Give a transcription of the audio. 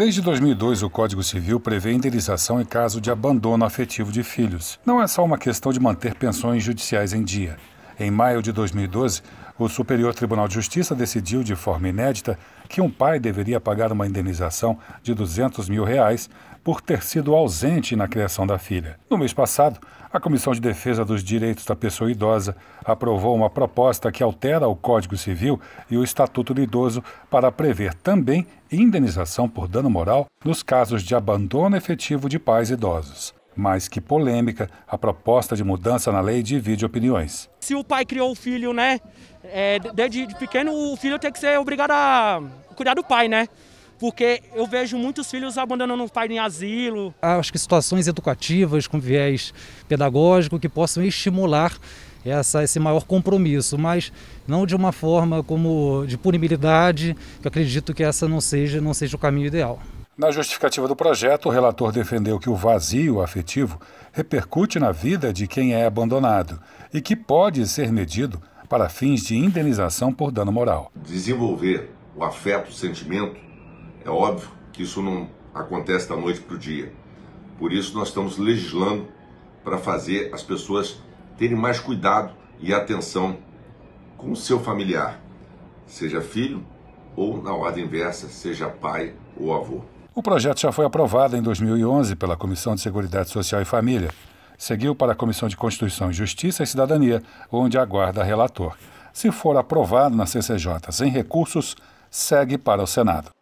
Desde 2002, o Código Civil prevê indenização em caso de abandono afetivo de filhos. Não é só uma questão de manter pensões judiciais em dia. Em maio de 2012, o Superior Tribunal de Justiça decidiu, de forma inédita, que um pai deveria pagar uma indenização de 200 mil reais por ter sido ausente na criação da filha. No mês passado, a Comissão de Defesa dos Direitos da Pessoa Idosa aprovou uma proposta que altera o Código Civil e o Estatuto do Idoso para prever também indenização por dano moral nos casos de abandono efetivo de pais idosos mais que polêmica, a proposta de mudança na lei divide opiniões. Se o pai criou o filho, né? É, desde pequeno, o filho tem que ser obrigado a cuidar do pai, né? Porque eu vejo muitos filhos abandonando o pai em asilo. Acho que situações educativas com viés pedagógico que possam estimular essa, esse maior compromisso, mas não de uma forma como de punibilidade, que acredito que essa não seja, não seja o caminho ideal. Na justificativa do projeto, o relator defendeu que o vazio afetivo repercute na vida de quem é abandonado e que pode ser medido para fins de indenização por dano moral. Desenvolver o afeto, o sentimento, é óbvio que isso não acontece da noite para o dia. Por isso, nós estamos legislando para fazer as pessoas terem mais cuidado e atenção com o seu familiar, seja filho ou, na ordem inversa, seja pai ou avô. O projeto já foi aprovado em 2011 pela Comissão de Seguridade Social e Família. Seguiu para a Comissão de Constituição, Justiça e Cidadania, onde aguarda relator. Se for aprovado na CCJ sem recursos, segue para o Senado.